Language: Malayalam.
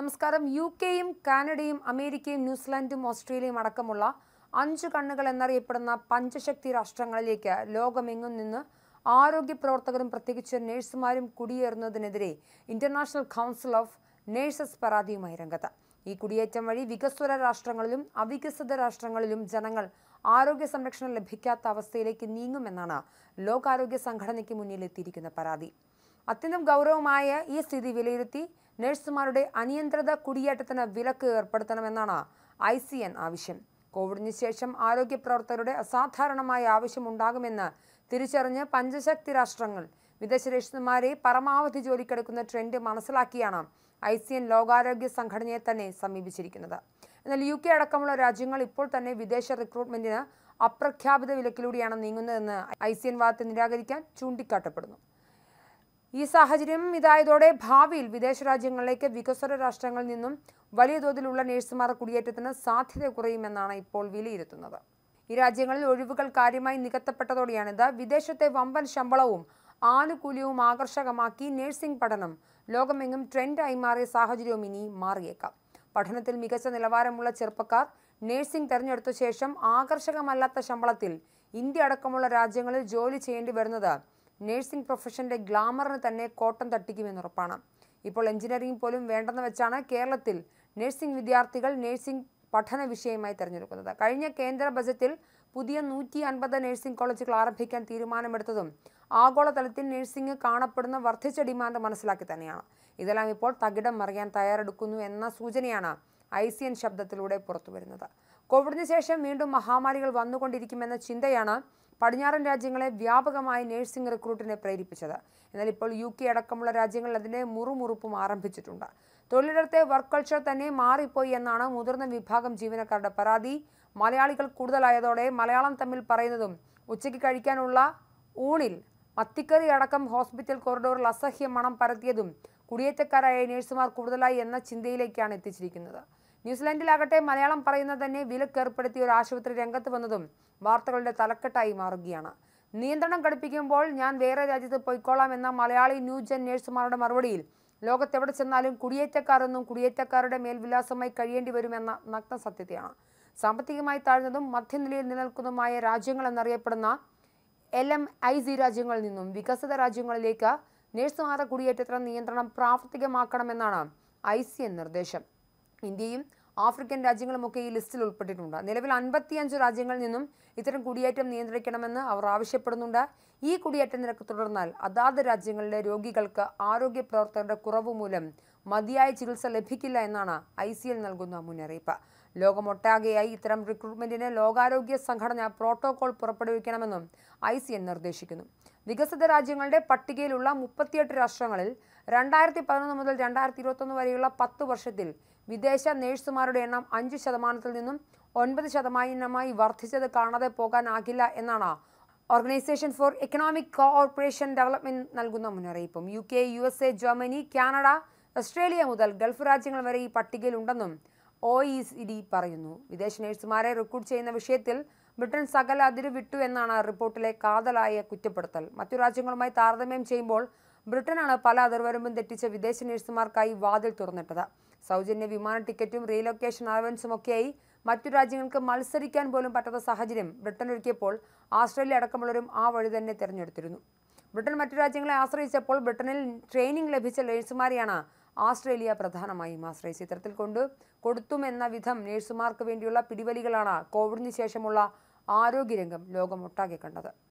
നമസ്കാരം യു കെയും കാനഡയും അമേരിക്കയും ന്യൂസിലാൻഡും ഓസ്ട്രേലിയയും അടക്കമുള്ള അഞ്ച് കണ്ണുകൾ എന്നറിയപ്പെടുന്ന പഞ്ചശക്തി രാഷ്ട്രങ്ങളിലേക്ക് ലോകമെങ്ങും നിന്ന് ആരോഗ്യ പ്രവർത്തകരും പ്രത്യേകിച്ച് നഴ്സുമാരും കുടിയേറുന്നതിനെതിരെ ഇന്റർനാഷണൽ കൗൺസിൽ ഓഫ് നഴ്സസ് പരാതിയുമായി രംഗത്ത് ഈ കുടിയേറ്റം വഴി വികസ്വര രാഷ്ട്രങ്ങളിലും അവികസിത രാഷ്ട്രങ്ങളിലും ജനങ്ങൾ ആരോഗ്യ സംരക്ഷണം ലഭിക്കാത്ത അവസ്ഥയിലേക്ക് നീങ്ങുമെന്നാണ് ലോകാരോഗ്യ സംഘടനയ്ക്ക് മുന്നിലെത്തിയിരിക്കുന്ന പരാതി അത്യന്തം ഗൗരവമായ ഈ സ്ഥിതി വിലയിരുത്തി നഴ്സുമാരുടെ അനിയന്ത്രിത കുടിയേറ്റത്തിന് വിലക്ക് ഏർപ്പെടുത്തണമെന്നാണ് ഐ സി എൻ ആവശ്യം കോവിഡിന് ശേഷം ആരോഗ്യ പ്രവർത്തകരുടെ അസാധാരണമായ ആവശ്യമുണ്ടാകുമെന്ന് തിരിച്ചറിഞ്ഞ് പഞ്ചശക്തി രാഷ്ട്രങ്ങൾ വിദേശ നഴ്സുമാരെ പരമാവധി ജോലിക്കെടുക്കുന്ന ട്രെൻഡ് മനസ്സിലാക്കിയാണ് ഐ സി എൻ ലോകാരോഗ്യ സംഘടനയെ തന്നെ സമീപിച്ചിരിക്കുന്നത് എന്നാൽ യു കെ അടക്കമുള്ള രാജ്യങ്ങൾ ഇപ്പോൾ തന്നെ വിദേശ റിക്രൂട്ട്മെന്റിന് അപ്രഖ്യാപിത വിലക്കിലൂടെയാണ് നീങ്ങുന്നതെന്ന് ഐ സി എൻ വാദത്തെ നിരാകരിക്കാൻ ചൂണ്ടിക്കാട്ടപ്പെടുന്നു ഈ സാഹചര്യം ഇതായതോടെ ഭാവിയിൽ വിദേശ രാജ്യങ്ങളിലേക്ക് വികസ്വര രാഷ്ട്രങ്ങളിൽ നിന്നും വലിയ തോതിലുള്ള നഴ്സുമാർ കുടിയേറ്റത്തിന് സാധ്യത കുറയുമെന്നാണ് ഇപ്പോൾ വിലയിരുത്തുന്നത് ഈ രാജ്യങ്ങളിൽ ഒഴിവുകൾ കാര്യമായി നികത്തപ്പെട്ടതോടെയാണിത് വിദേശത്തെ വമ്പൻ ശമ്പളവും ആനുകൂല്യവും ആകർഷകമാക്കി നഴ്സിംഗ് പഠനം ലോകമെങ്ങും ട്രെൻഡായി മാറിയ സാഹചര്യവും ഇനി മാറിയേക്കാം പഠനത്തിൽ മികച്ച നിലവാരമുള്ള ചെറുപ്പക്കാർ നഴ്സിംഗ് തെരഞ്ഞെടുത്ത ശേഷം ആകർഷകമല്ലാത്ത ശമ്പളത്തിൽ ഇന്ത്യ അടക്കമുള്ള രാജ്യങ്ങളിൽ ജോലി ചെയ്യേണ്ടി വരുന്നത് നഴ്സിംഗ് പ്രൊഫഷൻ്റെ ഗ്ലാമറിന് തന്നെ കോട്ടം തട്ടിക്കുമെന്നുറപ്പാണ് ഇപ്പോൾ എഞ്ചിനീയറിംഗ് പോലും വേണ്ടെന്ന് വെച്ചാണ് കേരളത്തിൽ നഴ്സിംഗ് വിദ്യാർത്ഥികൾ നഴ്സിംഗ് പഠന വിഷയമായി തിരഞ്ഞെടുക്കുന്നത് കഴിഞ്ഞ കേന്ദ്ര ബജറ്റിൽ പുതിയ നൂറ്റി അൻപത് നഴ്സിംഗ് കോളേജുകൾ ആരംഭിക്കാൻ തീരുമാനമെടുത്തതും ആഗോളതലത്തിൽ നഴ്സിംഗ് കാണപ്പെടുന്ന വർദ്ധിച്ച ഡിമാൻഡ് മനസ്സിലാക്കി തന്നെയാണ് ഇതെല്ലാം ഇപ്പോൾ തകിടം മറിയാൻ തയ്യാറെടുക്കുന്നു എന്ന സൂചനയാണ് ഐ സി എൻ ശബ്ദത്തിലൂടെ പുറത്തുവരുന്നത് കോവിഡിന് ശേഷം വീണ്ടും മഹാമാരികൾ വന്നുകൊണ്ടിരിക്കുമെന്ന ചിന്തയാണ് പടിഞ്ഞാറൻ രാജ്യങ്ങളെ വ്യാപകമായി നഴ്സിംഗ് റിക്രൂട്ടിനെ പ്രേരിപ്പിച്ചത് എന്നാൽ ഇപ്പോൾ യു കെ അടക്കമുള്ള രാജ്യങ്ങളിൽ അതിൻ്റെ മുറുമുറുപ്പും ആരംഭിച്ചിട്ടുണ്ട് തൊഴിലിടത്തെ വർക്ക് കൾച്ചർ തന്നെ മാറിപ്പോയി എന്നാണ് മുതിർന്ന വിഭാഗം ജീവനക്കാരുടെ പരാതി മലയാളികൾ കൂടുതലായതോടെ മലയാളം തമ്മിൽ പറയുന്നതും ഉച്ചയ്ക്ക് കഴിക്കാനുള്ള ഊണിൽ മത്തിക്കറി അടക്കം ഹോസ്പിറ്റൽ കോറിഡോറിൽ അസഹ്യ മണം പരത്തിയതും കുടിയേറ്റക്കാരായ നേഴ്സുമാർ കൂടുതലായി എന്ന ചിന്തയിലേക്കാണ് എത്തിച്ചിരിക്കുന്നത് ന്യൂസിലൻഡിലാകട്ടെ മലയാളം പറയുന്നത് തന്നെ വിലക്കേർപ്പെടുത്തിയ ഒരു ആശുപത്രി രംഗത്ത് വന്നതും വാർത്തകളുടെ തലക്കെട്ടായി മാറുകയാണ് നിയന്ത്രണം ഘടിപ്പിക്കുമ്പോൾ ഞാൻ വേറെ രാജ്യത്ത് പോയിക്കോളാം എന്ന മലയാളി ന്യൂജൻ നേഴ്സുമാരുടെ മറുപടിയിൽ ലോകത്തെവിടെ ചെന്നാലും കുടിയേറ്റക്കാരൊന്നും കുടിയേറ്റക്കാരുടെ മേൽവിലാസമായി കഴിയേണ്ടി വരുമെന്ന നഗ്ന സത്യതയാണ് സാമ്പത്തികമായി താഴ്ന്നതും മധ്യനിലയിൽ നിലനിൽക്കുന്നതുമായ രാജ്യങ്ങൾ എന്നറിയപ്പെടുന്ന എൽ എം ഐ സി രാജ്യങ്ങളിൽ നിന്നും വികസിത രാജ്യങ്ങളിലേക്ക് നേഴ്സുമാരുടെ കുടിയേറ്റത്തിന് നിയന്ത്രണം പ്രാവർത്തികമാക്കണമെന്നാണ് ഐ സി നിർദ്ദേശം ഇന്ത്യയും ആഫ്രിക്കൻ രാജ്യങ്ങളുമൊക്കെ ഈ ലിസ്റ്റിൽ ഉൾപ്പെട്ടിട്ടുണ്ട് നിലവിൽ അൻപത്തിയഞ്ച് രാജ്യങ്ങളിൽ നിന്നും ഇത്തരം കുടിയേറ്റം നിയന്ത്രിക്കണമെന്ന് അവർ ആവശ്യപ്പെടുന്നുണ്ട് ഈ കുടിയേറ്റ നിരക്ക് തുടർന്നാൽ അതാത് രാജ്യങ്ങളിലെ രോഗികൾക്ക് ആരോഗ്യ പ്രവർത്തകരുടെ കുറവ് മൂലം മതിയായ ചികിത്സ ലഭിക്കില്ല എന്നാണ് ഐ നൽകുന്ന മുന്നറിയിപ്പ് ലോകമൊട്ടാകെയായി ഇത്തരം റിക്രൂട്ട്മെന്റിന് ലോകാരോഗ്യ സംഘടന പ്രോട്ടോകോൾ പുറപ്പെടുവിക്കണമെന്നും ഐ സി എൻ നിർദ്ദേശിക്കുന്നു വികസിത രാജ്യങ്ങളുടെ പട്ടികയിലുള്ള മുപ്പത്തിയെട്ട് രാഷ്ട്രങ്ങളിൽ രണ്ടായിരത്തി പതിനൊന്ന് മുതൽ രണ്ടായിരത്തി ഇരുപത്തൊന്ന് വരെയുള്ള പത്ത് വർഷത്തിൽ വിദേശ നേഴ്സുമാരുടെ എണ്ണം അഞ്ച് ശതമാനത്തിൽ നിന്നും ഒൻപത് ശതമാനമായി വർദ്ധിച്ചത് കാണാതെ പോകാനാകില്ല എന്നാണ് organisation for economic cooperation development നൽകുന്ന മുന്നറിയിപ്പും U K U S A Germany Canada Australia മുതൽ ഗൾഫ് രാജ്യങ്ങൾ വരെ ഈ പട്ടികയിലുണ്ടെന്നും ഒ ഇ ഡി പറയുന്നു വിദേശ നഴ്സുമാരെ റിക്രൂട്ട് ചെയ്യുന്ന വിഷയത്തിൽ ബ്രിട്ടൻ സകല അതിര് വിട്ടു എന്നാണ് റിപ്പോർട്ടിലെ കാതലായ കുറ്റപ്പെടുത്തൽ മറ്റു രാജ്യങ്ങളുമായി താരതമ്യം ചെയ്യുമ്പോൾ ബ്രിട്ടനാണ് പല അതിർവരമ്പും തെറ്റിച്ച വിദേശ നഴ്സുമാർക്കായി വാതിൽ തുറന്നിട്ടത് സൗജന്യ വിമാന ടിക്കറ്റും റീലൊക്കേഷൻ അലവൻസും ഒക്കെയായി മറ്റു രാജ്യങ്ങൾക്ക് മത്സരിക്കാൻ പോലും പറ്റാത്ത സാഹചര്യം ബ്രിട്ടൻ ഒരുക്കിയപ്പോൾ ആസ്ട്രേലിയ അടക്കമുള്ളവരും ആ വഴി തന്നെ തിരഞ്ഞെടുത്തിരുന്നു ബ്രിട്ടൻ മറ്റു രാജ്യങ്ങളെ ആശ്രയിച്ചപ്പോൾ ബ്രിട്ടനിൽ ട്രെയിനിങ് ലഭിച്ച നഴ്സുമാരെയാണ് ആസ്ട്രേലിയ പ്രധാനമായും ആശ്രയിച്ച് ഇത്തരത്തിൽ കൊണ്ട് കൊടുത്തുമെന്ന വിധം നേഴ്സുമാർക്ക് വേണ്ടിയുള്ള പിടിവലികളാണ് കോവിഡിന് ശേഷമുള്ള ആരോഗ്യരംഗം ലോകമൊട്ടാകെ കണ്ടത്